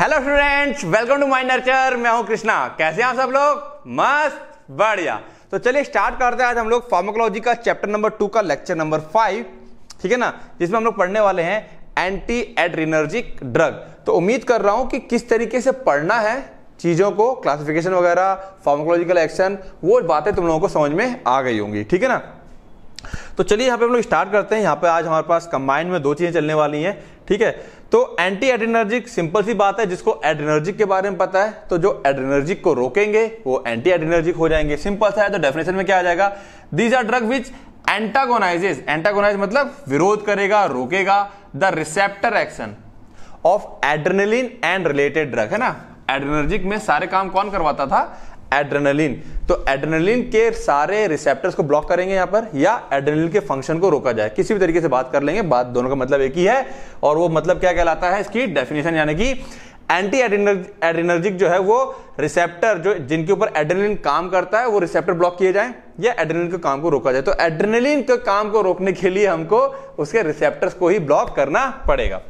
hello students welcome to my nurture मैं हूं कृष्णा कैसे हैं आप सब लोग मस्त बढ़िया तो चलिए स्टार्ट करते हैं आज हम लोग फार्मोकोलॉजी का चैप्टर नंबर टू का लेक्चर नंबर फाइव ठीक है ना जिसमें हम लोग पढ़ने वाले हैं एंटी एड्रीनर्जिक ड्रग तो उम्मीद कर रहा हूं कि किस तरीके से पढ़ना है चीज़ों को क्लासिफिकेशन वगैरह फार्मोकोलॉजिकल एक्शन वो बातें तुम लोगों को समझ में आ गई होंगी ठीक है ना तो चलिए यहाँ पे हम लोग स्टार्ट करते हैं यहाँ पे आज हमारे पास कंबाइंड में दो चीज़ें चलने वाली हैं ठीक है तो एंटी एड्रेनर्जिक सिंपल सी बात है जिसको एड्रेनर्जिक के बारे में पता है तो जो एड्रेनर्जिक को रोकेंगे वो एंटी एड्रेनर्जिक हो जाएंगे सिंपल सा है तो डेफिनेशन में क्या आ जाएगा these are drug which antagonizes antagonize मतलब विरोध करेगा रोकेगा the receptor action of adrenaline and related drug है ना एड्रेनर्जिक में सारे काम कौन करवाता था एड्रेनलिन तो एड्रेनलिन के सारे रिसेप्टर्स को ब्लॉक करेंगे यहां पर या एड्रेनलिन के फंक्शन को रोका जाए किसी भी तरीके से बात कर लेंगे बात दोनों का मतलब एक ही है और वो मतलब क्या कहलाता है इसकी डेफिनेशन यानी कि एंटी एड्रेनर्जिक जो है वो रिसेप्टर जो जिनके ऊपर एड्रेनलिन काम करता है वो रिसेप्टर ब्लॉक किए जाए या एड्रेनलिन के काम को रोका जाए तो एड्रेनलिन के काम को रोकने के लिए हमको उसके रिसेप्टर्स को ही ब्लॉक करना पड़ेगा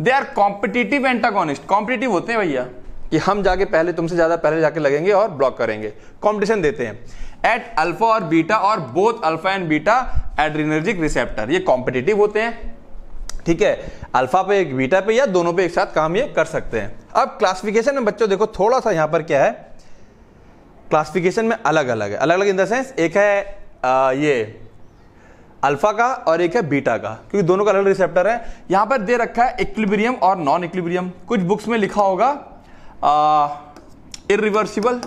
they are competitive antagonist competitive होते हैं भैया कि हम जाके पहले तुमसे ज़्यादा पहले जाके लगेंगे और ब्लॉक करेंगे कॉम्पिटिशन देते हैं एट अल्फा और बीटा और both alpha and beta adrenergic receptor ये कॉम्पिटेटिव होते हैं ठीक है अल्फा पे बीटा पे या दोनों पे एक साथ काम ये कर सकते हैं अब क्लासिफिकेशन में बच्चों देखो थोड़ा सा यहां पर क्या है क्लासिफिकेशन में अलग अलग है अलग अलग इन द सेंस एक है आ, ये अल्फा का और एक है बीटा का क्योंकि दोनों का अलग रिसेप्टर है यहां पर दे रखा है इक्लिब्रियम और नॉन इक्लिब्रियम कुछ बुक्स में लिखा होगा इिवर्सिबल uh,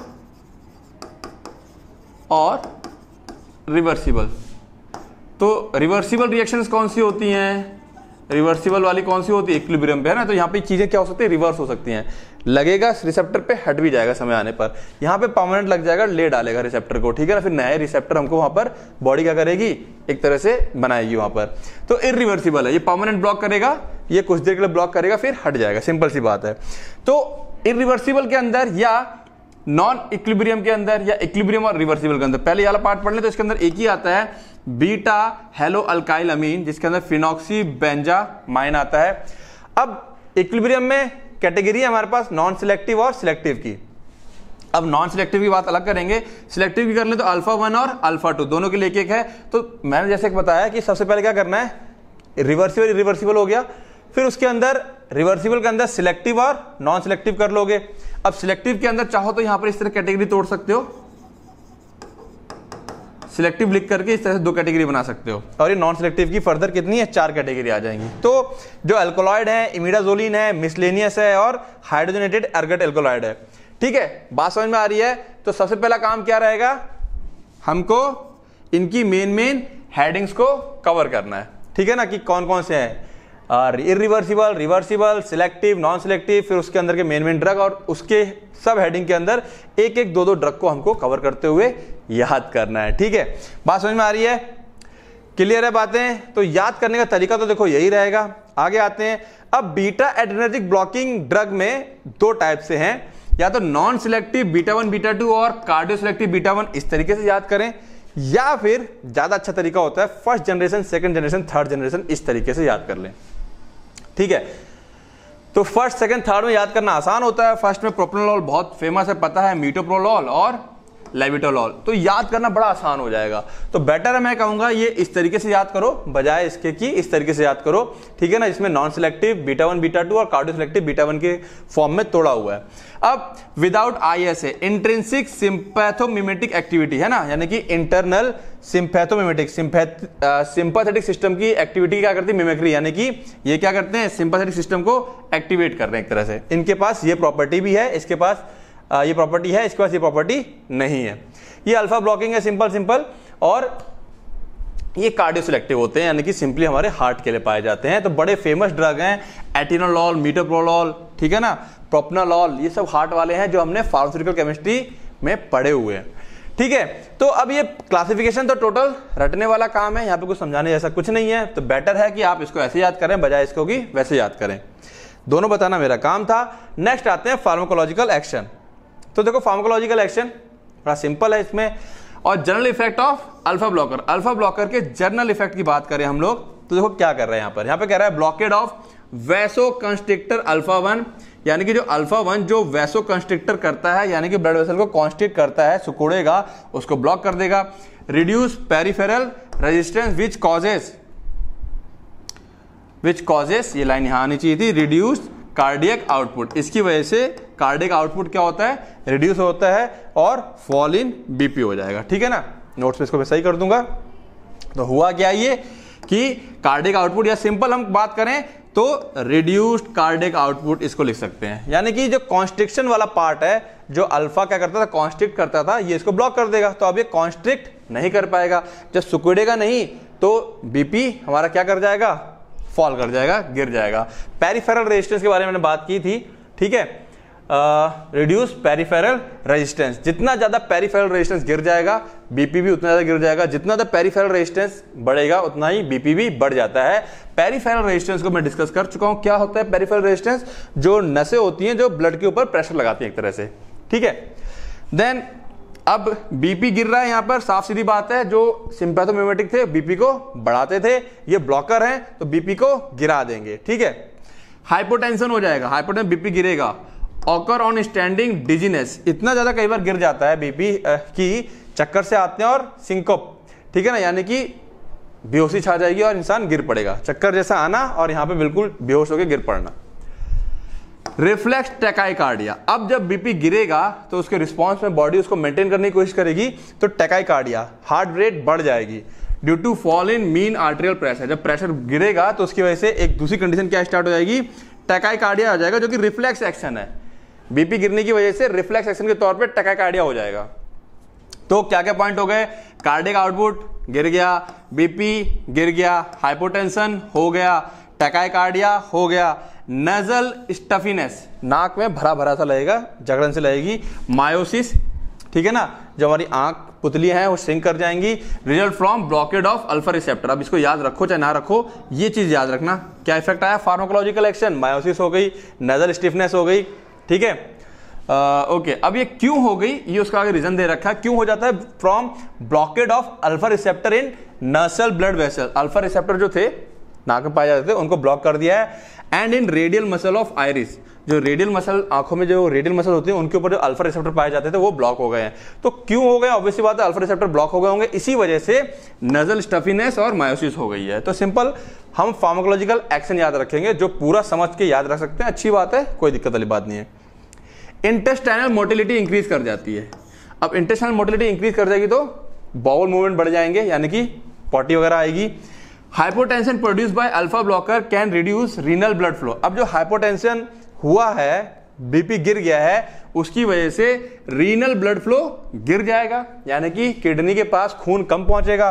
और रिवर्सिबल तो रिवर्सिबल रिएक्शंस कौन सी होती हैं रिवर्सिबल वाली कौन सी होती है इक्विलिब्रियम पे है ना तो यहां पे चीज़ें क्या हो सकती है रिवर्स हो सकती हैं लगेगा रिसेप्टर पे हट भी जाएगा समय आने पर यहां पे परमानेंट लग जाएगा ले डालेगा रिसेप्टर को ठीक है ना फिर नया रिसेप्टर हमको वहां पर बॉडी क्या करेगी एक तरह से बनाएगी वहां पर तो इरिवर्सिबल है ये परमानेंट ब्लॉक करेगा ये कुछ देर के लिए ब्लॉक करेगा फिर हट जाएगा सिंपल सी बात है तो इरिवर्सिबल के अंदर या नॉन इक्विब्रियम के अंदर या इक्विब्रियम और रिवर्सिबल के अंदर पहले वाला पार्ट पढ़ ले तो इसके अंदर एक ही आता है बीटा हेलो अल्काइल अमीन जिसके अंदर फिनॉक्सी बेंजा माइन आता है अब इक्विब्रियम में कैटेगरी है हमारे पास नॉन सिलेक्टिव और सिलेक्टिव की अब नॉन सिलेक्टिव की बात अलग करेंगे सिलेक्टिव की कर ले तो अल्फा वन और अल्फा टू दोनों के लिए एक एक है तो मैंने जैसे बताया कि सबसे पहले क्या करना है रिवर्सिबल रिवर्सिबल हो गया फिर उसके अंदर रिवर्सिबल के अंदर सिलेक्टिव और नॉन सिलेक्टिव कर लोगे अब सिलेक्टिव के अंदर चाहो तो यहां पर इस तरह कैटेगरी तोड़ सकते हो सिलेक्टिव लिख करके इस तरह से दो कैटेगरी बना सकते हो और ये नॉन सिलेक्टिव की फर्दर कितनी है चार कैटेगरी आ जाएंगी तो जो एल्कोलॉइड है इमिडाजोलिन है मिसलेनियस है और हाइड्रोजनेटेड अर्गट एल्कोलॉइड है ठीक है बात समझ में आ रही है तो सबसे पहला काम क्या रहेगा हमको इनकी मेन मेन हेडिंग्स को कवर करना है ठीक है ना कि कौन कौन से हैं irreversible reversible selective non selective फिर उसके अंदर के मेन मेन ड्रग और उसके सब हेडिंग के अंदर एक एक दो दो ड्रग को हमको कवर करते हुए याद करना है ठीक है बात समझ में आ रही है क्लियर है बातें तो याद करने का तरीका तो देखो यही रहेगा आगे आते हैं अब बीटा एडनर्जिक ब्लॉकिंग ड्रग में दो टाइप से हैं या तो non selective beta one beta two और कार्डियो सिलेक्टिव बीटा वन इस तरीके से याद करें या फिर ज़्यादा अच्छा तरीका होता है first generation second generation third generation इस तरीके से याद कर लें ठीक है तो फर्स्ट सेकंड थर्ड में याद करना आसान होता है फर्स्ट में प्रोप्रोलॉल बहुत फेमस है पता है मीटोप्रोलॉल और लेविटोलॉल तो याद करना बड़ा आसान हो जाएगा तो बेटर है मैं कहूँगा ये इस तरीके से याद करो बजाय इसके कि इस तरीके से याद करो ठीक है ना इसमें non selective beta one beta two और कार्डियो सिलेक्टिव बीटा वन के फॉर्म में तोड़ा हुआ है अब without I S A intrinsic sympathomimetic activity है ना यानी कि इंटरनल सिंपैथोमिमेटिक सिंपैथेटिक सिस्टम की एक्टिविटी क्या करती है मिमिक्री यानी कि ये क्या करते हैं सिंपैथेटिक सिस्टम को एक्टिवेट कर रहे हैं एक तरह से इनके पास ये प्रॉपर्टी भी है इसके पास ये प्रॉपर्टी है इसके पास ये प्रॉपर्टी नहीं है ये अल्फा ब्लॉकिंग है सिंपल सिंपल और ये कार्डियो सिलेक्टिव होते हैं यानी कि सिंपली हमारे हार्ट के लिए पाए जाते हैं तो बड़े फेमस ड्रग हैं एटिनोलॉल मीटोप्रोलॉल ठीक है ना प्रोपनालॉल ये सब हार्ट वाले हैं जो हमने फार्मास्यूटिकल केमिस्ट्री में पड़े हुए हैं ठीक है तो अब ये क्लासिफिकेशन तो टोटल रटने वाला काम है यहाँ पे कुछ समझाने जैसा कुछ नहीं है तो बेटर है कि आप इसको ऐसे याद करें बजाय इसको कि वैसे याद करें दोनों बताना मेरा काम था नेक्स्ट आते हैं फार्माकोलॉजिकल एक्शन तो देखो फार्मोकोलॉजिकल एक्शन बड़ा सिंपल है इसमें और general effect of alpha blocker alpha blocker के जनरल इफेक्ट की बात करें हम लोग तो देखो क्या कर रहे हैं यहां पर यहां पे कह रहा है blockade of vasoconstrictor alpha one यानी कि जो अल्फा वन जो वैसो कंस्ट्रिक्टर करता है यानी कि ब्लड वेसल को कॉन्स्ट्रिक्ट करता है सुकोड़ेगा उसको ब्लॉक कर देगा reduce peripheral resistance which causes which causes ये लाइन यहां आनी चाहिए थी रिड्यूस कार्डियक आउटपुट इसकी वजह से कार्डियक आउटपुट क्या होता है रिड्यूस होता है और फॉल इन बीपी हो जाएगा ठीक है ना नोट्स में इसको मैं सही कर दूंगा तो हुआ क्या ये कि कार्डिक आउटपुट या सिंपल हम बात करें तो रिड्यूस्ड कार्डिक आउटपुट इसको लिख सकते हैं यानी कि जो कॉन्स्ट्रिक्शन वाला पार्ट है जो अल्फा क्या करता था कॉन्स्ट्रिक्ट करता था ये इसको ब्लॉक कर देगा तो अब ये कॉन्स्ट्रिक्ट नहीं कर पाएगा जब सुकुड़ेगा नहीं तो बीपी हमारा क्या कर जाएगा फॉल कर जाएगा गिर जाएगा पेरीफेरल रेजिस्टेंस के बारे में बात की थी ठीक है रिड्यूस पेरीफेरल रेजिस्टेंस जितना ज़्यादा पेरीफेरल रेजिस्टेंस गिर जाएगा बीपी भी उतना ज़्यादा गिर जाएगा जितना ज़्यादा पेरीफेरल रेजिस्टेंस बढ़ेगा उतना ही बीपी भी बढ़ जाता है पेरीफेरल रेजिस्टेंस को मैं डिस्कस कर चुका हूं क्या होता है पेरीफेरल रेजिस्टेंस जो नसें होती हैं जो ब्लड के ऊपर प्रेशर लगाती है एक तरह से ठीक है देन अब बीपी गिर रहा है यहां पर साफ सीधी बात है जो सिंपैथोमिमेटिक थे बीपी को बढ़ाते थे ये ब्लॉकर हैं तो बीपी को गिरा देंगे ठीक है हाइपोटेंशन हो जाएगा हाइपोटेंशन बीपी गिरेगा ऑकर ऑन स्टैंडिंग डिजीनेस इतना ज्यादा कई बार गिर जाता है बीपी की चक्कर से आते हैं और सिंकोप ठीक है ना यानी कि बेहोशी छा जाएगी और इंसान गिर पड़ेगा चक्कर जैसा आना और यहां पे बिल्कुल बेहोश होकर गिर पड़ना रिफ्लेक्स टेकाईकार्डिया अब जब बीपी गिरेगा तो उसके रिस्पॉन्स में बॉडी उसको मेंटेन करने की कोशिश करेगी तो टेकाईकार्डिया हार्ट रेट बढ़ जाएगी due to fall in mean arterial pressure जब प्रेशर गिरेगा तो उसकी वजह से एक दूसरी कंडीशन क्या स्टार्ट हो जाएगी टेकाईकार्डिया हो जाएगा जो कि रिफ्लेक्स एक्शन है बीपी गिरने की वजह से रिफ्लेक्स एक्शन के तौर पर टेकाईकार्डिया हो जाएगा तो क्या क्या पॉइंट हो गए कार्डिक आउटपुट गिर गया बीपी गिर गया हाइपोटेंशन हो गया टैकाइकार्डिया हो गया नजल स्टफिनेस नाक में भरा भरा सा लगेगा जगड़न से लगेगी मायोसिस ठीक है ना जो हमारी आंख पुतली है वो सिंक कर जाएंगी result from blockade of alpha receptor अब इसको याद रखो चाहे ना रखो ये चीज़ याद रखना क्या इफेक्ट आया फार्माकोलॉजिकल एक्शन मायोसिस हो गई नजल स्टिफनेस हो गई ठीक है ओके अब ये क्यों हो गई ये उसका आगे रीजन दे रखा है क्यों हो जाता है from blockade of alpha receptor in nasal blood vessel alpha receptor जो थे नाक में पाए जाते थे उनको ब्लॉक कर दिया है and in radial muscle of iris जो रेडियल मसल आंखों में जो रेडियल मसल होती है उनके ऊपर जो अल्फा रिसेप्टर पाए जाते थे वो ब्लॉक हो गए हैं तो क्यों हो गए ऑब्वियसली बात है अल्फा रिसेप्टर ब्लॉक हो गए होंगे इसी वजह से नजल स्टफीनेस और मायोसिस हो गई है तो सिंपल हम फार्माकोलॉजिकल एक्शन याद रखेंगे जो पूरा समझ के याद रख सकते हैं अच्छी बात है कोई दिक्कत वाली बात नहीं है इंटेस्टाइनल मोटिलिटी इंक्रीज कर जाती है अब इंटेस्टाइनल मोटिलिटी इंक्रीज कर जाएगी तो बाउल मूवमेंट बढ़ जाएंगे यानी कि पॉटी वगैरह आएगी hypotension produce by alpha blocker can reduce renal blood flow अब जो हाइपोटेंशन हुआ है बीपी गिर गया है उसकी वजह से रीनल ब्लड फ्लो गिर जाएगा यानी कि किडनी के पास खून कम पहुंचेगा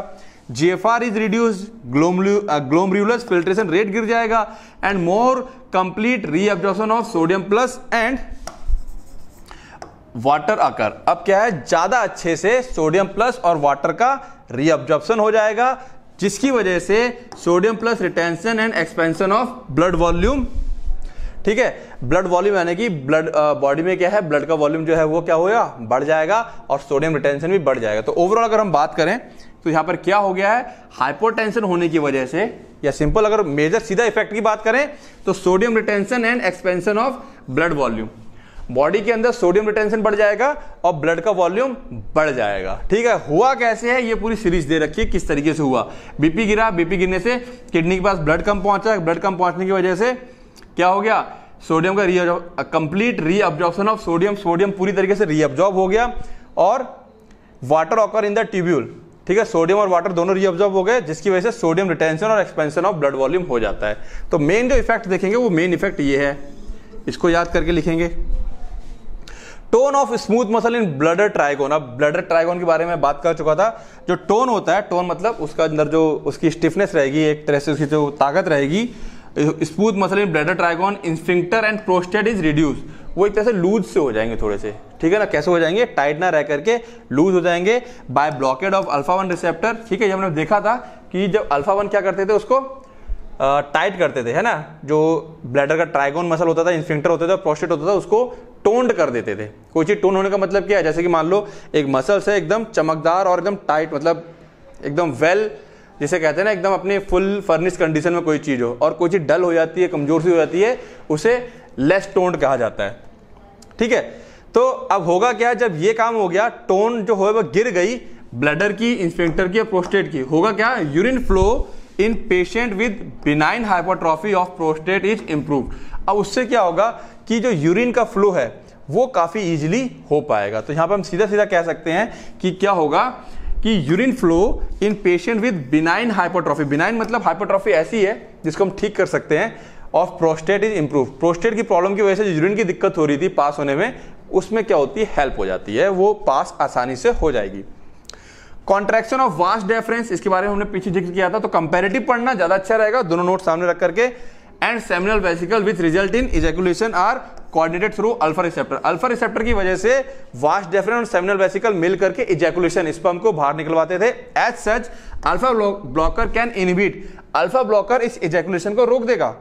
GFR is reduce glomerulus filtration rate गिर जाएगा and more complete reabsorption of sodium plus and water आकर अब क्या है ज्यादा अच्छे से सोडियम प्लस और वाटर का रीअब्जॉर्प्शन हो जाएगा जिसकी वजह से sodium plus retention and expansion of blood volume ठीक है ब्लड वॉल्यूम यानी कि ब्लड बॉडी में क्या है ब्लड का वॉल्यूम जो है वो क्या होगा बढ़ जाएगा और सोडियम रिटेंशन भी बढ़ जाएगा तो ओवरऑल अगर हम बात करें तो यहां पर क्या हो गया है हाइपोटेंशन होने की वजह से या सिंपल अगर मेजर सीधा इफेक्ट की बात करें तो sodium retention and expansion of blood volume body के अंदर सोडियम रिटेंशन बढ़ जाएगा और ब्लड का वॉल्यूम बढ़ जाएगा ठीक है हुआ कैसे है ये पूरी सीरीज दे रखी है किस तरीके से हुआ बीपी गिरा बीपी गिरने से किडनी के पास ब्लड कम पहुंचा ब्लड कम पहुंचने की वजह से क्या हो गया सोडियम का re complete reabsorption of sodium sodium पूरी तरीके से रीअब्जॉर्ब हो गया और water occur in the tubule ठीक है सोडियम और वाटर दोनों रीअब्जॉर्ब हो गए जिसकी वजह से सोडियम रिटेंशन और एक्सपेंशन ऑफ ब्लड वॉल्यूम हो जाता है तो मेन जो इफेक्ट देखेंगे वो मेन इफेक्ट ये है इसको याद करके लिखेंगे tone of smooth muscle in bladder trigone अब ब्लडर ट्राइगोन के बारे में बात कर चुका था जो टोन होता है टोन मतलब उसका अंदर जो उसकी स्टिफनेस रहेगी एक तरह से उसकी जो ताकत रहेगी smooth muscle in bladder trigone sphincter and prostate is reduce वो एक तरह से लूज से हो जाएंगे थोड़े से ठीक है ना कैसे हो जाएंगे टाइट ना रह करके लूज हो जाएंगे by blockade of alpha one receptor ठीक है हमने देखा था कि जब अल्फा वन क्या करते थे उसको टाइट करते थे है ना जो ब्लैडर का ट्राइगोन मसल होता था इंस्फिंक्टर होता था प्रोस्टेट होता था उसको टोन्ड कर देते थे कोई चीज़ टोन होने का मतलब क्या है जैसे कि मान लो एक मसल्स है एकदम चमकदार और एकदम टाइट मतलब एकदम वेल जिसे कहते हैं ना एकदम अपने फुल फर्निश कंडीशन में कोई चीज़ हो और कोई चीज़ डल हो जाती है कमज़ोर सी हो जाती है उसे लेस टोन्ड कहा जाता है ठीक है तो अब होगा क्या जब ये काम हो गया टोन जो हो वह गिर गई ब्लडर की इंस्पेक्टर की और प्रोस्टेट की होगा क्या urine flow in patient with benign hypotrophy of prostate is improve अब उससे क्या होगा कि जो यूरिन का फ्लो है वो काफ़ी इजीली हो पाएगा तो यहाँ पर हम सीधा सीधा कह सकते हैं कि क्या होगा कि urine flow in patient with benign hypotrophy benign मतलब हाइपोट्रॉफी ऐसी है जिसको हम ठीक कर सकते हैं of prostate is improve prostate की प्रॉब्लम की वजह से यूरिन की दिक्कत हो रही थी पास होने में उसमें क्या होती है हेल्प हो जाती है वो पास आसानी से हो जाएगी कॉन्ट्रेक्शन ऑफ वास्ट डेफरेंस इसके बारे में हमने पीछे जिक्र किया था तो कंपेरेटिव पढ़ना ज़्यादा अच्छा रहेगा दोनों नोट सामने रख करके and seminal vesicle with result in ejaculation are coordinated through alpha receptor alpha receptor की वजह से वास्ट डेफरेंट और सेमिनल वेसिकल मिल करके इजेकुलेशन स्पम को बाहर निकलवाते थे as such alpha blocker can inhibit alpha blocker इस इजेकुलेशन को रोक देगा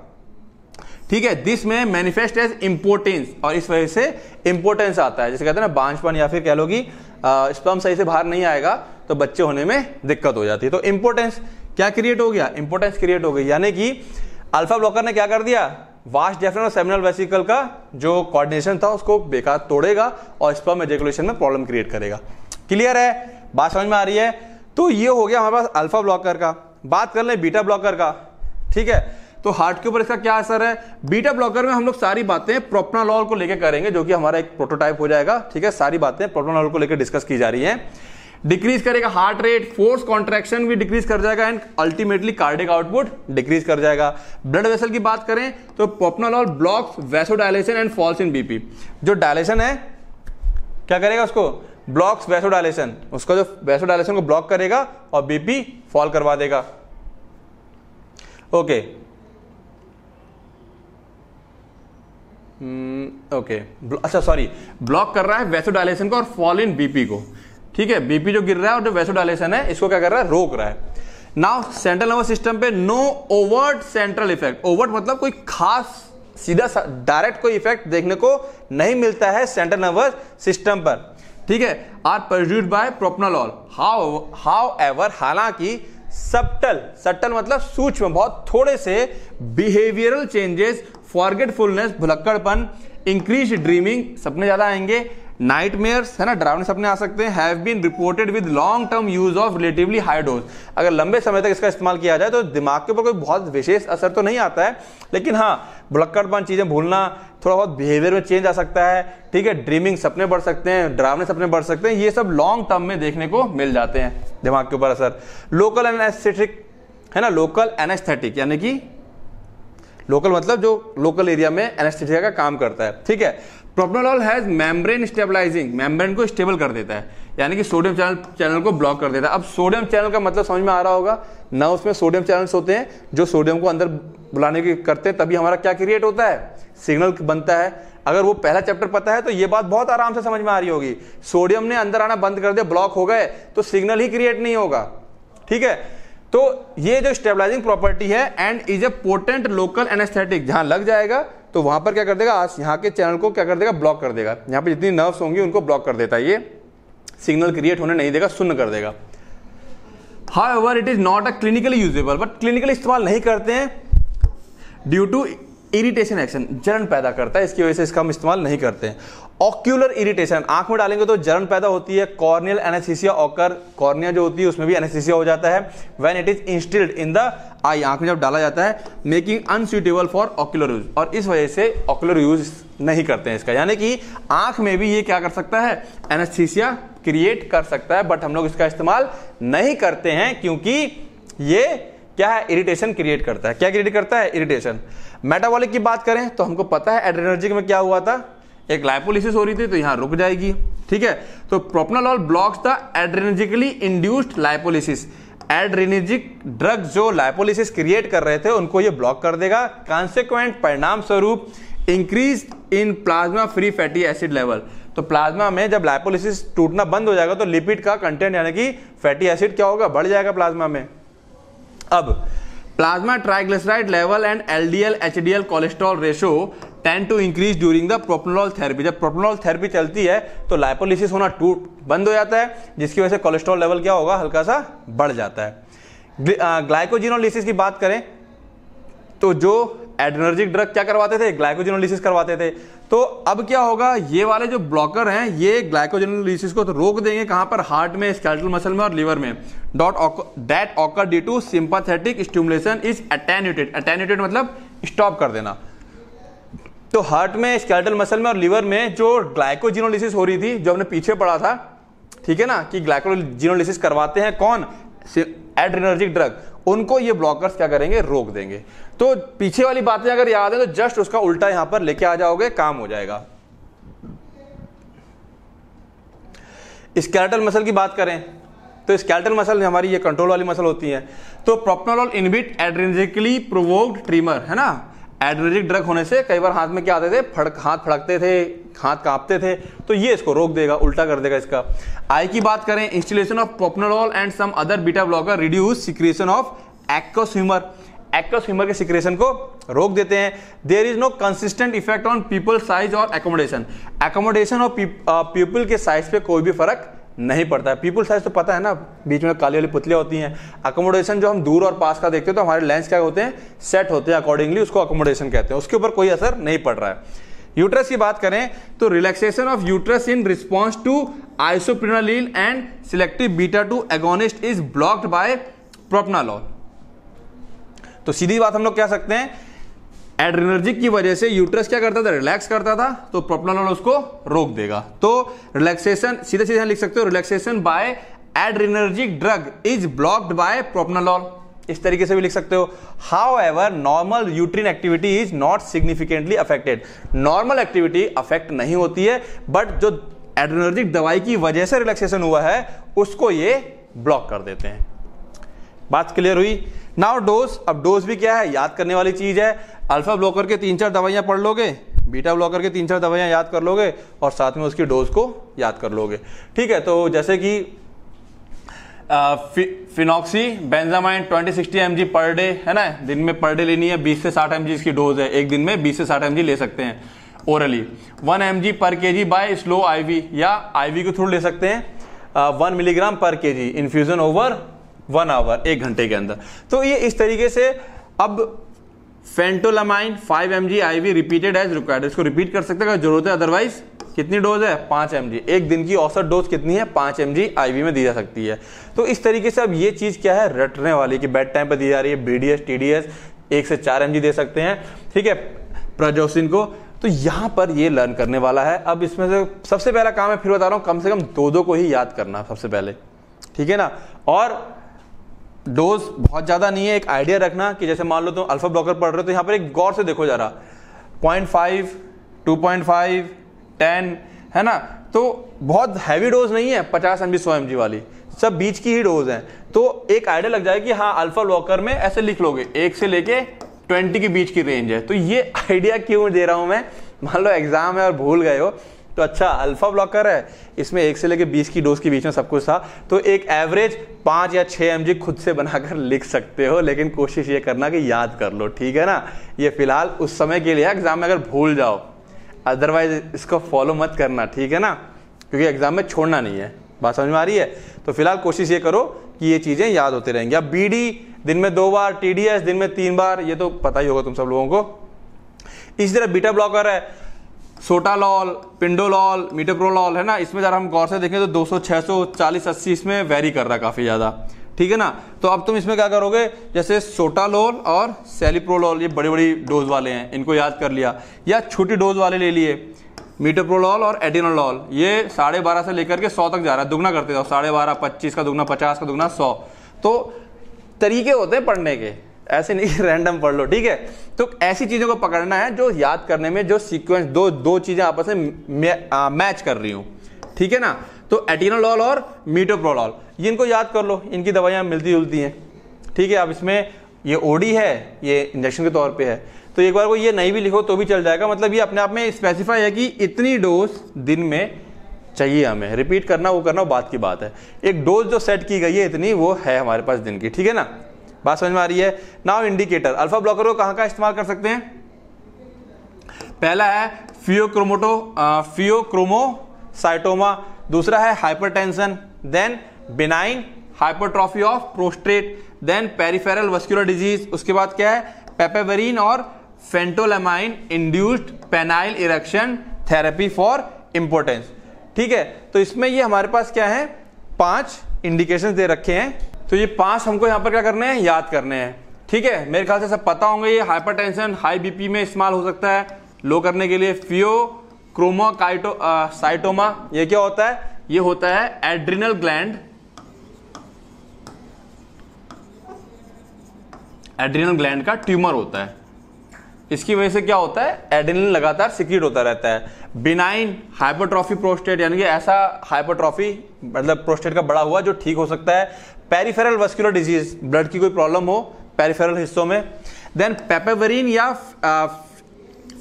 ठीक है दिस में मैनिफेस्ट एज इंपोर्टेंस और इस वजह से इंपोर्टेंस आता है जैसे कहते हैं ना बांझपन या फिर कह लो कि स्पर्म सही से बाहर नहीं आएगा तो बच्चे होने में दिक्कत हो जाती है तो इंपोर्टेंस क्या क्रिएट हो गया इंपोर्टेंस क्रिएट हो गई यानी कि अल्फा ब्लॉकर ने क्या कर दिया वास्ट डेफिनेट और सेमिनल वेसिकल का जो कोऑर्डिनेशन था उसको बेकार तोड़ेगा और स्पर्म एजेकुलेशन में प्रॉब्लम क्रिएट करेगा क्लियर है बात समझ में आ रही है तो ये हो गया हमारे पास अल्फा ब्लॉकर का बात कर लें बीटा ब्लॉकर का ठीक है तो हार्ट के ऊपर इसका क्या असर है बीटा ब्लॉकर में हम लोग सारी बातें प्रोपनालॉल को लेकर करेंगे जो कि हमारा एक प्रोटोटाइप हो जाएगा ठीक है सारी बातें प्रोपनालॉल को लेकर डिस्कस की जा रही है डिक्रीज करेगा हार्ट रेट फोर्स कॉन्ट्रेक्शन भी डिक्रीज कर जाएगा and ultimately cardiac output decrease कर जाएगा ब्लड वेसल की बात करें तो propranolol blocks dilation and falls in BP जो डायलेशन है क्या करेगा उसको ब्लॉक्स डायलेशन उसका जो वैसोडायलेशन को ब्लॉक करेगा और बीपी फॉल करवा देगा ओके हम्म, ओके अच्छा सॉरी ब्लॉक कर रहा है वैसोडायलेशन को और फॉल इन बीपी को ठीक है बीपी जो गिर रहा है और जो वेसोडाइलेशन है इसको क्या कर रहा है रोक रहा है नाउ सेंट्रल नर्वस सिस्टम पे no overt central effect overt मतलब कोई खास सीधा डायरेक्ट कोई इफेक्ट देखने को नहीं मिलता है सेंट्रल नर्वस सिस्टम पर ठीक है are produced by propranolol how however हालांकि सबटल सटल मतलब सूक्ष्म बहुत थोड़े से बिहेवियरल चेंजेस फॉरगेटफुलनेस भुलक्कड़पन इंक्रीज ड्रीमिंग सपने ज्यादा आएंगे नाइट है ना ड्रावन सपने आ सकते हैं have been reported with long term use of relatively high dose अगर लंबे समय तक इसका इस्तेमाल किया जाए तो दिमाग के ऊपर कोई बहुत विशेष असर तो नहीं आता है लेकिन हाँ भुलक्कड़पन चीज़ें भूलना थोड़ा बहुत बिहेवियर में चेंज आ सकता है ठीक है ड्रीमिंग सपने बढ़ सकते हैं ड्रावने सपने बढ़ सकते हैं ये सब लॉन्ग टर्म में देखने को मिल जाते हैं दिमाग के ऊपर असर लोकल एनेस्थेटिक है ना लोकल एनेस्थेटिक यानी कि लोकल मतलब जो लोकल एरिया में एनेस्थेटिया का काम करता है ठीक है propranolol has membrane stabilizing membrane को स्टेबल कर देता है यानी कि सोडियम चैनल चैनल को ब्लॉक कर देता है अब सोडियम चैनल का मतलब समझ में आ रहा होगा ना उसमें सोडियम चैनल्स होते हैं जो सोडियम को अंदर बुलाने की करते हैं तभी हमारा क्या क्रिएट होता है सिग्नल बनता है अगर वो पहला चैप्टर पता है तो ये बात बहुत आराम से समझ में आ रही होगी सोडियम ने अंदर आना बंद कर दिया ब्लॉक हो गए तो सिग्नल ही क्रिएट नहीं होगा ठीक है तो ये जो स्टेबलाइजिंग प्रॉपर्टी है and is a potent local anaesthetic जहां लग जाएगा तो वहां पर क्या कर देगा आज यहां के चैनल को क्या कर देगा ब्लॉक कर देगा यहां पर जितनी नर्व्स होंगी उनको ब्लॉक कर देता है ये सिग्नल क्रिएट होने नहीं देगा सुन कर देगा however it is not a clinically usable but clinically इस्तेमाल नहीं करते हैं ड्यू टू इरिटेशन एक्शन जलन पैदा करता है इसकी वजह से इसका हम इस्तेमाल नहीं करते हैं ऑक्यूलर इरिटेशन आंख में डालेंगे तो जलन पैदा होती है कॉर्नियल एनेसिसिया ऑकर कॉर्निया जो होती है उसमें भी एनेसिसिया हो जाता है when it is instilled in the eye आंख में जब डाला जाता है making unsuitable for ocular use और इस वजह से ऑक्यूलर यूज नहीं करते हैं इसका यानी कि आंख में भी ये क्या कर सकता है एनेस्थीसिया क्रिएट कर सकता है बट हम लोग इसका इस्तेमाल नहीं करते हैं क्योंकि ये क्या है इरिटेशन क्रिएट करता है क्या क्रिएट करता है इरिटेशन मेटाबॉलिक की बात करें तो हमको पता है एड्रेनर्जिक में क्या हुआ था एक लाइपोलिसिस हो रही थी तो यहां रुक जाएगी ठीक है तो propranolol blocks the adrenergically induced lipolysis adrenergic drug जो लाइपोलिसिस क्रिएट कर रहे थे उनको ये ब्लॉक कर देगा कॉन्सिक्वेंट परिणाम स्वरूप increase in plasma free fatty acid level तो प्लाज्मा में जब लाइपोलिसिस टूटना बंद हो जाएगा तो लिपिड का कंटेंट यानी कि फैटी एसिड क्या होगा बढ़ जाएगा प्लाज्मा में अब plasma triglyceride level and LDL HDL cholesterol ratio tend to increase during the propranolol therapy जब प्रोपनोल थेरेपी चलती है तो लाइपोलिसिस होना टूट बंद हो जाता है जिसकी वजह से कोलेस्ट्रॉल लेवल क्या होगा हल्का सा बढ़ जाता है ग्लाइकोजिनोलिसिस की बात करें तो जो एडनर्जिक ड्रग क्या करवाते थे ग्लाइकोजिनोलिसिस करवाते थे तो अब क्या होगा ये वाले जो ब्लॉकर हैं ये ग्लाइकोजिनोलिसिस को तो रोक देंगे कहां पर हार्ट में स्केल्टल मसल में और लीवर में that that occur due to sympathetic stimulation is attenuated attenuated मतलब स्टॉप कर देना तो हार्ट में स्केलेटल मसल में और लीवर में जो ग्लाइकोजिनोलिसिस हो रही थी जो हमने पीछे पढ़ा था ठीक है ना कि ग्लाइकोजिनोलिसिस करवाते हैं कौन एड्रेनर्जिक ड्रग उनको ये ब्लॉकर्स क्या करेंगे रोक देंगे तो पीछे वाली बातें अगर याद है तो जस्ट उसका उल्टा यहां पर लेके आ जाओगे काम हो जाएगा स्केलेटल मसल की बात करें तो स्केलेटल मसल हमारी ये कंट्रोल वाली मसल होती है तो propranolol inhibit adrenergically provoked tremor है ना एड्रेजिक ड्रग होने से कई बार हाथ में क्या आते थे फड़क हाथ फड़कते थे हाथ कांपते थे तो ये इसको रोक देगा उल्टा कर देगा इसका आई की बात करें instillation of propranolol and some other beta blocker reduce secretion of aqueous humour के सिक्रेशन को रोक देते हैं there is no consistent effect on pupil size और एकोमोडेशन एकोमोडेशन और पीपल के साइज पे कोई भी फर्क नहीं पड़ता है पीपल साइज तो पता है ना बीच में काली वाली पुतलियाँ होती हैं अकोमोडेशन जो हम दूर और पास का देखते हैं तो हमारे लेंस क्या होते हैं सेट होते हैं अकॉर्डिंगली उसको अकोमोडेशन कहते हैं उसके ऊपर कोई असर नहीं पड़ रहा है यूट्रस की बात करें तो relaxation of uterus in response to isoprenaline and selective beta two agonist is blocked by propranolol तो सीधी बात हम लोग कह सकते हैं एड्रेनर्जिक की वजह से यूट्रस क्या करता था रिलैक्स करता था तो प्रोप्लानॉल उसको रोक देगा तो रिलैक्सेशन सीधे सीधे लिख सकते हो relaxation by adrenergic drug is blocked by propranolol इस तरीके से भी लिख सकते हो however normal uterine activity is not significantly affected normal activity affect नहीं होती है बट जो एड्रेनर्जिक दवाई की वजह से रिलैक्सेशन हुआ है उसको ये ब्लॉक कर देते हैं बात क्लियर हुई नाउ डोज अब डोज भी क्या है याद करने वाली चीज है अल्फा ब्लॉकर के तीन चार दवाइयां पढ़ लोगे बीटा ब्लॉकर के तीन चार दवाइयां याद कर लोगे और साथ में उसकी डोज को याद कर लोगे ठीक है तो जैसे कि phenoxybenzamine 20 60 M per day है ना दिन में पर डे लेनी है 20 से 60 एम इसकी डोज है एक दिन में 20 से 60 एम ले सकते हैं orally 1 M per K G by slow IV या आईवी के थ्रू ले सकते हैं one milligram per K G infusion over one hour एक घंटे के अंदर तो ये इस तरीके से अब phentolamine 5 M G I V repeated as required इसको रिपीट कर सकते हैं जरूरत है अदरवाइज कितनी डोज है पाँच एम एक दिन की औसत डोज कितनी है पांच एम जी आई वी में दी जा सकती है तो इस तरीके से अब ये चीज़ क्या है रटने वाली कि बेड टाइम पर दी जा रही है B D S T D S एक से चार एम जी दे सकते हैं ठीक है प्रजोसिन को तो यहां पर ये लर्न करने वाला है अब इसमें से सबसे पहला काम है फिर बता रहा हूं कम से कम दो दो को ही याद करना सबसे पहले ठीक है ना और डोज बहुत ज़्यादा नहीं है एक आइडिया रखना कि जैसे मान लो तुम अल्फा ब्लॉकर पढ़ रहे हो तो यहाँ पर एक गौर से देखो जरा point five two point five ten है ना तो बहुत हैवी डोज नहीं है पचास एम बी सौ एम जी वाली सब बीच की ही डोज है तो एक आइडिया लग जाए कि हाँ अल्फा ब्लॉकर में ऐसे लिख लोगे एक से लेके ट्वेंटी के बीच की रेंज है तो ये आइडिया क्यों दे रहा हूँ मैं मान लो एग्जाम है और भूल गए हो तो अच्छा अल्फा ब्लॉकर है इसमें एक से लेकर बीस की डोज के बीच में सब कुछ था तो एक एवरेज पाँच या छः एम खुद से बनाकर लिख सकते हो लेकिन कोशिश ये करना कि याद कर लो ठीक है ना ये फिलहाल उस समय के लिए एग्जाम में अगर भूल जाओ अदरवाइज इसको फॉलो मत करना ठीक है ना क्योंकि एग्जाम में छोड़ना नहीं है बात समझ में आ रही है तो फिलहाल कोशिश ये करो कि ये चीज़ें याद होती रहेंगी अब बी दिन में दो बार टी दिन में तीन बार ये तो पता ही होगा तुम सब लोगों को इसी तरह बीटा ब्लॉकर है सोटालॉल पिंडोलॉल मीटोप्रोलॉल है ना इसमें ज़रा हम गौर से देखें तो 200 600 40 80 इसमें वेरी कर रहा है काफ़ी ज़्यादा ठीक है ना तो अब तुम इसमें क्या करोगे जैसे सोटालॉल और सेलिप्रोलॉल ये बड़ी बड़ी डोज वाले हैं इनको याद कर लिया या छोटी डोज वाले ले लिए मीटोप्रोलॉल और एडिनोलॉल ये साढ़े बारह से लेकर के सौ तक जा रहा है दुगना करते जाओ साढ़े बारह पच्चीस का दुगना पचास का दुगना सौ तो तरीके होते हैं पढ़ने के ऐसे नहीं रैंडम पढ़ लो ठीक है तो ऐसी चीज़ों को पकड़ना है जो याद करने में जो सीक्वेंस दो दो चीज़ें आपस में मैच कर रही हूं ठीक है ना तो एटीनोलॉल और मीटोप्रोलॉल इनको याद कर लो इनकी दवाइयां मिलती जुलती हैं ठीक है अब इसमें ये ओडी है ये इंजेक्शन के तौर पे है तो एक बार को ये नहीं भी लिखो तो भी चल जाएगा मतलब ये अपने आप में स्पेसिफाई है कि इतनी डोज दिन में चाहिए हमें रिपीट करना वो करना वो बात की बात है एक डोज जो सेट की गई है इतनी वो है हमारे पास दिन की ठीक है ना बात समझ में आ रही है नाउ इंडिकेटर अल्फा ब्लॉकर को कहां का इस्तेमाल कर सकते हैं पहला है फियोक्रोमोटो फियोक्रोमोसाइटोमा दूसरा है hypertension then benign hypertrophy of prostate then peripheral vascular disease उसके बाद क्या है पेपेवरीन और phentolamine induced penile erection therapy for impotence ठीक है तो इसमें ये हमारे पास क्या है पांच इंडिकेशन दे रखे हैं तो ये पांच हमको यहाँ पर क्या करने हैं याद करने हैं ठीक है मेरे ख्याल से सब पता होंगे ये हाइपरटेंशन हाई बीपी में इस्तेमाल हो सकता है लो करने के लिए फियो क्रोमो काइटो साइटोमा ये क्या होता है ये होता है एड्रिनल ग्लैंड एड्रिनल ग्लैंड का ट्यूमर होता है इसकी वजह से क्या होता है एड्रिनल लगातार सिक्रीट होता रहता है बिनाइन हाइपोट्रॉफी प्रोस्टेट यानी कि ऐसा हाइपोट्रॉफी मतलब प्रोस्टेट का बड़ा हुआ जो ठीक हो सकता है पेरीफेरल वस्कुलर डिजीज ब्लड की कोई प्रॉब्लम हो पेरीफेरल हिस्सों में देन पेपेवरीन या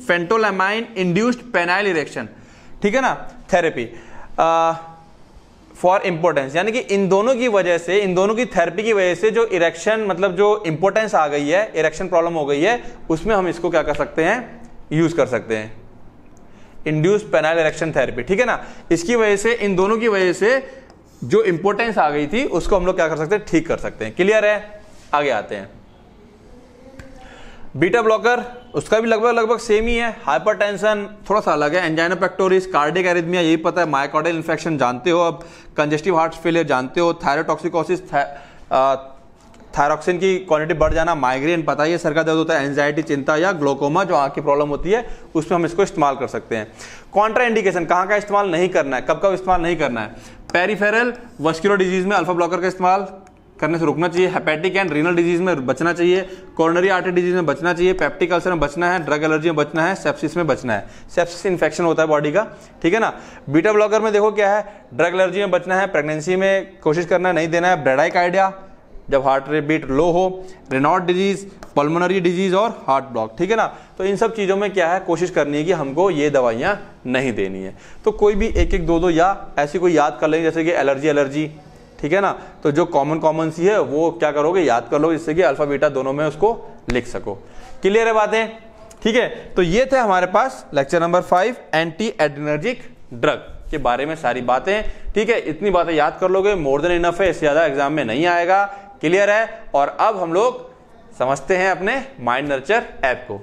फेंटोलामाइन इंड्यूस्ड पेनाइल इरेक्शन ठीक है ना थेरेपी फॉर इम्पोर्टेंस यानी कि इन दोनों की वजह से इन दोनों की थेरेपी की वजह से जो इरेक्शन मतलब जो इम्पोर्टेंस आ गई है इरेक्शन प्रॉब्लम हो गई है उसमें हम इसको क्या कर सकते हैं यूज कर सकते हैं इंड्यूस पेनाइल इरेक्शन थेरेपी ठीक है ना इसकी वजह से इन दोनों की वजह से जो इंपोर्टेंस आ गई थी उसको हम लोग क्या कर सकते हैं ठीक कर सकते हैं क्लियर है आगे आते हैं बीटा ब्लॉकर उसका भी लगभग लगभग सेम ही है हाइपरटेंशन थोड़ा सा अलग है एंजाइनोपेक्टोरिस कार्डिक एरिथमिया यही पता है माइकॉडल इन्फेक्शन जानते हो अब कंजेस्टिव हार्ट फेलियर जानते हो थायरोटॉक्सिकोसिस थायरॉक्सिन की क्वांटिटी बढ़ जाना माइग्रेन पता ही है सर का दर्द होता है एंजाइटी चिंता या ग्लोकोमा जो आँख की प्रॉब्लम होती है उसमें हम इसको इस्तेमाल कर सकते हैं कॉन्ट्रा इंडिकेशन कहाँ का इस्तेमाल नहीं करना है कब कब इस्तेमाल नहीं करना है पेरीफेरल वस्क्यूलर डिजीज में अल्फा ब्लॉकर का इस्तेमाल करने से रुकना चाहिए हेपेटिक एंड रीनल डिजीज में बचना चाहिए कॉर्नरी आर्टरी डिजीज में बचना चाहिए पेप्टिक अल्सर में बचना है ड्रग एलर्जी में बचना है सेप्सिस में बचना है सेप्सिस इन्फेक्शन होता है बॉडी का ठीक है ना बीटा ब्लॉकर में देखो क्या है ड्रग एलर्जी में बचना है प्रेगनेंसी में कोशिश करना है नहीं देना है ब्रेडाइक आइडिया जब हार्ट रेट बीट लो हो रेनॉट डिजीज पल्मोनरी डिजीज और हार्ट ब्लॉक ठीक है ना तो इन सब चीज़ों में क्या है कोशिश करनी है कि हमको ये दवाइयाँ नहीं देनी है तो कोई भी एक एक दो दो या ऐसी कोई याद कर लेंगे जैसे कि एलर्जी एलर्जी ठीक है ना तो जो कॉमन कॉमन सी है वो क्या करोगे याद कर लो जिससे कि अल्फा बीटा दोनों में उसको लिख सको क्लियर है बातें ठीक है तो ये थे हमारे पास lecture number five anti adrenergic drug के बारे में सारी बातें ठीक है इतनी बातें याद कर लोगे मोर देन इनफ है इससे ज़्यादा एग्जाम में नहीं आएगा क्लियर है और अब हम लोग समझते हैं अपने माइंड नर्चर ऐप को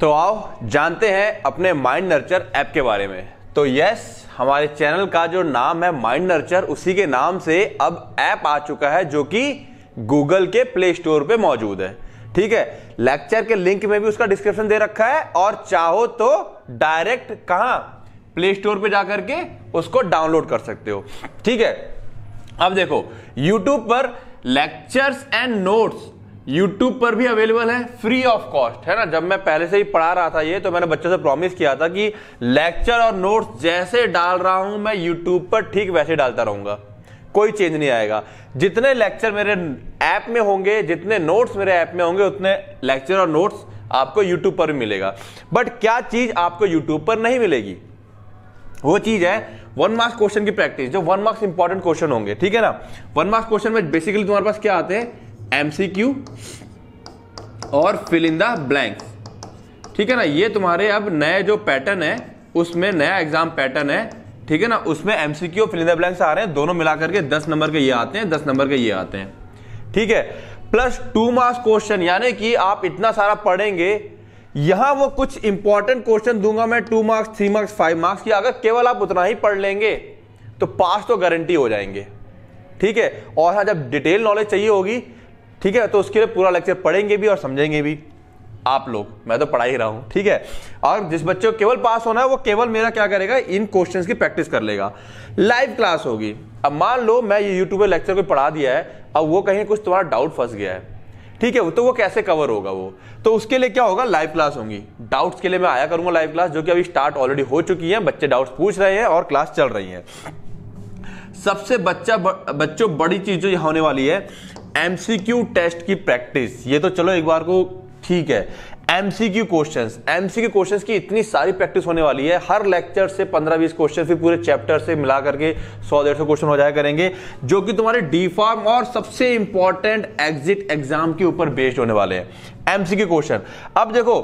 तो आओ जानते हैं अपने माइंड नर्चर ऐप के बारे में तो यस हमारे चैनल का जो नाम है माइंड नर्चर उसी के नाम से अब ऐप आ चुका है जो कि गूगल के प्ले स्टोर पे मौजूद है ठीक है लेक्चर के लिंक में भी उसका डिस्क्रिप्शन दे रखा है और चाहो तो डायरेक्ट कहा प्ले स्टोर पे जाकर के उसको डाउनलोड कर सकते हो ठीक है अब देखो यूट्यूब पर लेक्चर्स एंड नोट्स यूट्यूब पर भी अवेलेबल है फ्री ऑफ कॉस्ट है ना जब मैं पहले से ही पढ़ा रहा था ये तो मैंने बच्चों से प्रॉमिस किया था कि लेक्चर और नोट्स जैसे डाल रहा हूं मैं यूट्यूब पर ठीक वैसे डालता रहूंगा कोई चेंज नहीं आएगा जितने लेक्चर मेरे ऐप में होंगे जितने नोट्स मेरे ऐप में होंगे उतने लेक्चर और नोट्स आपको यूट्यूब पर मिलेगा बट क्या चीज आपको यूट्यूब पर नहीं मिलेगी वो चीज है वन मार्क्स क्वेश्चन की प्रैक्टिस जो वन मार्क्स इंपॉर्टेंट क्वेश्चन होंगे ठीक है ना वन मार्क्स क्वेश्चन में बेसिकली तुम्हारे पास क्या आते हैं एमसीक्यू और फिल इन द ब्लैंक्स ठीक है ना ये तुम्हारे अब नए जो पैटर्न है उसमें नया एग्जाम पैटर्न है ठीक है ना उसमें एमसीक्यू और फिल इन द ब्लैंक्स आ रहे हैं दोनों मिलाकर के दस नंबर के ये आते हैं दस नंबर के ये आते हैं ठीक है प्लस टू मार्क्स क्वेश्चन यानी कि आप इतना सारा पढ़ेंगे यहां वो कुछ इंपॉर्टेंट क्वेश्चन दूंगा मैं two marks three marks five marks की अगर केवल आप उतना ही पढ़ लेंगे तो पास तो गारंटी हो जाएंगे ठीक है और हाँ जब डिटेल नॉलेज चाहिए होगी ठीक है तो उसके लिए पूरा लेक्चर पढ़ेंगे भी और समझेंगे भी आप लोग मैं तो पढ़ा ही रहा हूं ठीक है और जिस बच्चे को केवल पास होना है वो केवल मेरा क्या करेगा इन क्वेश्चंस की प्रैक्टिस कर लेगा लाइव क्लास होगी अब मान लो मैं ये यूट्यूब लेक्चर को पढ़ा दिया है अब वो कहीं कुछ तुम्हारा डाउट फंस गया है ठीक है तो वो कैसे कवर होगा वो तो उसके लिए क्या होगा लाइव क्लास होंगी डाउट्स के लिए मैं आया करूंगा लाइव क्लास जो कि अभी स्टार्ट ऑलरेडी हो चुकी है बच्चे डाउट्स पूछ रहे हैं और क्लास चल रही है सबसे बच्चा बच्चों बड़ी चीज जो यहां होने वाली है एमसीक्यू टेस्ट की प्रैक्टिस ये तो चलो एक बार को ठीक है एमसीक्यू क्वेश्चंस एमसीक्यू क्वेश्चंस की इतनी सारी प्रैक्टिस होने वाली है हर लेक्चर से 15-20 क्वेश्चन फिर पूरे चैप्टर से मिला करके 100 डेढ़ सौ क्वेश्चन हो जाया करेंगे जो कि तुम्हारे डी फॉर्म और सबसे इंपॉर्टेंट एग्जिट एग्जाम के ऊपर बेस्ड होने वाले हैं एमसीक्यू क्वेश्चन अब देखो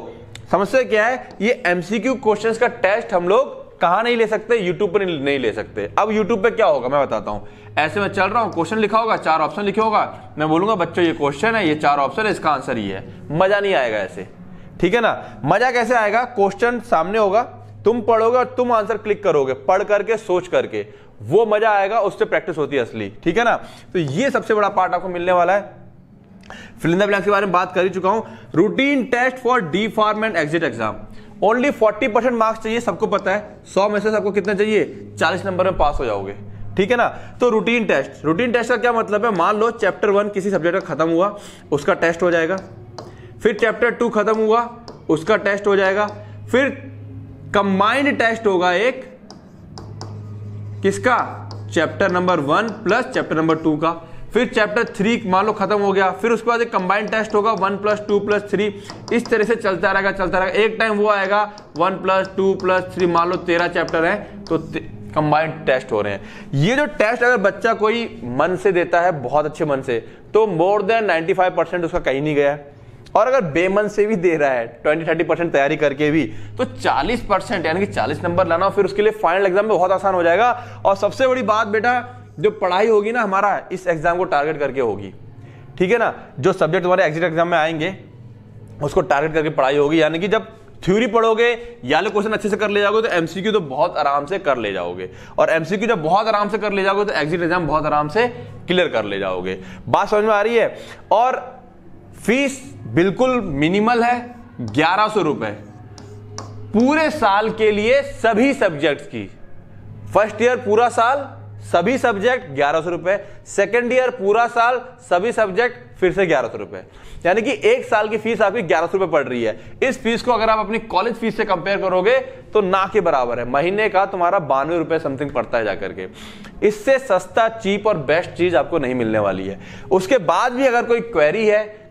समस्या क्या है ये एमसीक्यू क्वेश्चन का टेस्ट हम लोग कहा नहीं ले सकते यूट्यूब पर नहीं ले सकते अब यूट्यूब पे क्या होगा मैं बताता हूं ऐसे में चल रहा हूं क्वेश्चन लिखा होगा चार ऑप्शन लिखे होगा मैं बोलूंगा बच्चों ये क्वेश्चन है ये चार ऑप्शन है इसका आंसर ये है मजा नहीं आएगा ऐसे ठीक है ना मजा कैसे आएगा क्वेश्चन सामने होगा तुम पढ़ोगे और तुम आंसर क्लिक करोगे पढ़ करके सोच करके वो मजा आएगा उससे प्रैक्टिस होती है असली ठीक है ना तो ये सबसे बड़ा पार्ट आपको मिलने वाला है फिलिंग के बारे में बात कर ही चुका हूं routine test for D pharm and exit exam only 40 percent marks चाहिए सबको पता है 100 में से सबको कितने चाहिए 40 नंबर में पास हो जाओगे ठीक है ना तो रूटीन टेस्ट रूटीन टेस्ट का क्या मतलब है मान लो चैप्टर वन किसी सब्जेक्ट का खत्म हुआ उसका टेस्ट हो जाएगा फिर चैप्टर टू खत्म हुआ उसका टेस्ट हो जाएगा फिर कंबाइंड टेस्ट होगा एक किसका chapter number one plus chapter number two का फिर चैप्टर थ्री मान लो खत्म हो गया फिर उसके बाद एक कंबाइंड टेस्ट होगा one plus two plus three इस तरह से चलता रहेगा चलता रहेगा एक टाइम वो आएगा one plus two plus three मान लो तेरह चैप्टर है तो कंबाइंड टेस्ट हो रहे हैं ये जो टेस्ट अगर बच्चा कोई मन से देता है बहुत अच्छे मन से तो मोर देन फाइव परसेंट उसका कहीं नहीं गया है और अगर बेमन से भी दे रहा है ट्वेंटी थर्टी परसेंट तैयारी करके भी तो चालीस परसेंट यानी कि चालीस नंबर लाना फिर उसके लिए फाइनल एग्जाम में बहुत आसान हो जाएगा और सबसे बड़ी बात बेटा जो पढ़ाई होगी ना हमारा इस एग्जाम को टारगेट करके होगी ठीक है ना जो सब्जेक्ट तुम्हारे एग्जिट एग्जाम में आएंगे उसको टारगेट करके पढ़ाई होगी यानी कि जब थ्योरी पढ़ोगे या लो तो क्वेश्चन अच्छे से कर ले जाओगे तो एमसीक्यू तो बहुत आराम से कर ले जाओगे और एमसीक्यू जब बहुत आराम से कर ले जाओगे तो एग्जिट एग्जाम बहुत आराम से क्लियर कर ले जाओगे बात समझ में आ रही है और फीस बिल्कुल मिनिमल है ग्यारह सौ रुपए पूरे साल के लिए सभी सब्जेक्ट्स की फर्स्ट ईयर पूरा साल सभी सब्जेक्ट ग्यारह सौ रुपए सेकेंड ईयर पूरा साल सभी सब्जेक्ट फिर से ग्यारह सौ रुपए यानी कि एक साल की फीस आपकी ग्यारह सौ रुपए पड़ रही है इस फीस को अगर आप अपनी कॉलेज फीस से कंपेयर करोगे तो ना के बराबर है महीने का तुम्हारा बानवे रुपए समथिंग पड़ता है जाकर के इससे सस्ता चीप और बेस्ट चीज आपको नहीं मिलने वाली है उसके बाद भी अगर कोई क्वेरी है